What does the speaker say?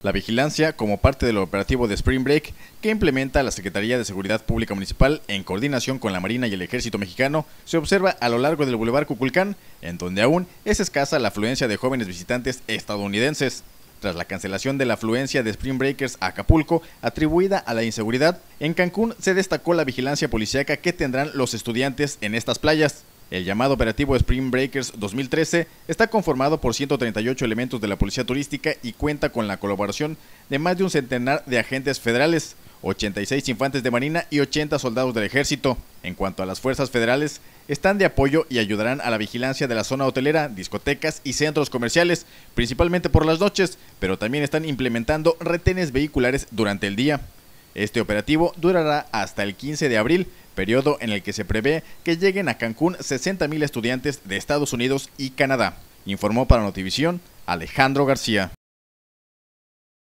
La vigilancia como parte del operativo de Spring Break que implementa la Secretaría de Seguridad Pública Municipal en coordinación con la Marina y el Ejército Mexicano se observa a lo largo del Boulevard Cuculcán, en donde aún es escasa la afluencia de jóvenes visitantes estadounidenses. Tras la cancelación de la afluencia de Spring Breakers a Acapulco, atribuida a la inseguridad, en Cancún se destacó la vigilancia policíaca que tendrán los estudiantes en estas playas. El llamado operativo Spring Breakers 2013 está conformado por 138 elementos de la Policía Turística y cuenta con la colaboración de más de un centenar de agentes federales, 86 infantes de Marina y 80 soldados del Ejército. En cuanto a las fuerzas federales, están de apoyo y ayudarán a la vigilancia de la zona hotelera, discotecas y centros comerciales, principalmente por las noches, pero también están implementando retenes vehiculares durante el día. Este operativo durará hasta el 15 de abril, periodo en el que se prevé que lleguen a Cancún 60.000 estudiantes de Estados Unidos y Canadá, informó para Notivisión Alejandro García.